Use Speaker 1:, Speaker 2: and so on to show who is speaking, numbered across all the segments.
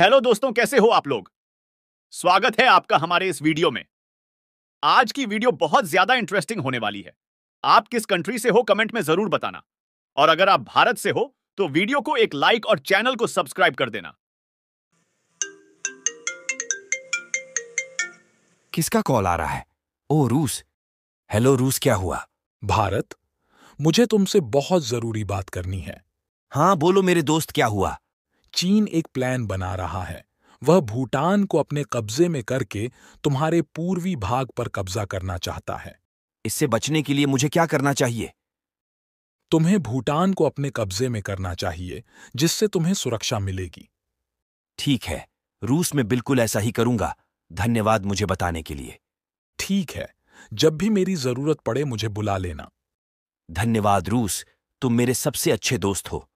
Speaker 1: hello दोस्तों कैसे हो आप लोग स्वागत है आपका हमारे इस वीडियो में आज की वीडियो बहुत ज्यादा इंटरेस्टिंग होने वाली है आप किस कंट्री से हो कमेंट में जरूर बताना और अगर आप भारत से हो तो वीडियो को एक लाइक और चैनल को सब्सक्राइब कर देना
Speaker 2: किसका कॉल आ रहा है ओ रूस हेलो रूस क्या हुआ भारत मुझे तुमसे बहुत जरूरी बात करनी है हाँ बोलो मेरे दोस्त क्या हुआ चीन एक प्लान बना रहा है वह भूटान को अपने कब्जे में करके तुम्हारे पूर्वी भाग पर कब्जा करना चाहता है इससे बचने के लिए मुझे क्या करना चाहिए तुम्हें भूटान को अपने कब्जे में करना चाहिए जिससे तुम्हें सुरक्षा मिलेगी ठीक है रूस में बिल्कुल ऐसा ही करूंगा धन्यवाद मुझे बताने के लिए ठीक
Speaker 3: है जब भी मेरी जरूरत पड़े मुझे बुला लेना धन्यवाद रूस तुम मेरे सबसे अच्छे दोस्त हो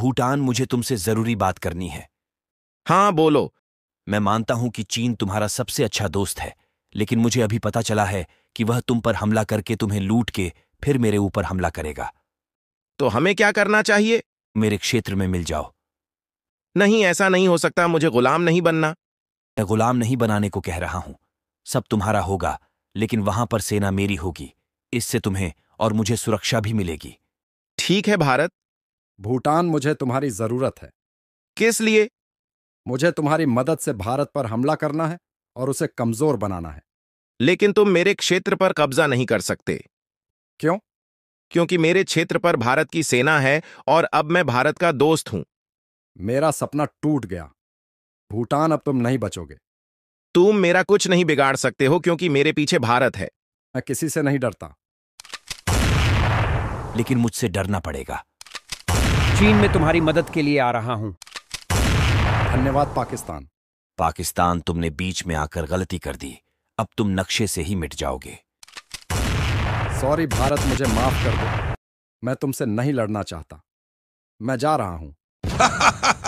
Speaker 3: भूटान मुझे तुमसे जरूरी बात करनी है हाँ बोलो मैं मानता हूं कि चीन तुम्हारा सबसे अच्छा दोस्त है लेकिन मुझे अभी पता चला है कि वह तुम पर हमला करके तुम्हें लूट के फिर मेरे ऊपर
Speaker 4: हमला करेगा तो हमें क्या करना चाहिए मेरे क्षेत्र में मिल जाओ नहीं ऐसा नहीं हो सकता मुझे गुलाम नहीं बनना मैं गुलाम नहीं बनाने को कह रहा हूं
Speaker 3: सब तुम्हारा होगा लेकिन वहां पर सेना मेरी होगी इससे तुम्हें और मुझे सुरक्षा
Speaker 5: भी मिलेगी ठीक है भारत भूटान मुझे तुम्हारी जरूरत है किस लिए मुझे तुम्हारी मदद से भारत पर हमला करना है और उसे कमजोर बनाना है
Speaker 4: लेकिन तुम मेरे क्षेत्र पर कब्जा
Speaker 5: नहीं कर सकते क्यों
Speaker 4: क्योंकि मेरे क्षेत्र पर भारत की सेना है और अब मैं भारत का दोस्त हूं मेरा सपना टूट गया भूटान अब तुम नहीं बचोगे तुम मेरा कुछ नहीं बिगाड़ सकते हो क्योंकि मेरे पीछे भारत है मैं किसी से नहीं डरता लेकिन मुझसे डरना पड़ेगा
Speaker 5: चीन में तुम्हारी मदद के लिए आ रहा हूं धन्यवाद पाकिस्तान
Speaker 3: पाकिस्तान तुमने बीच में आकर गलती कर दी अब तुम नक्शे से ही मिट जाओगे
Speaker 5: सॉरी भारत मुझे माफ कर दो
Speaker 1: मैं तुमसे नहीं लड़ना चाहता मैं जा रहा हूं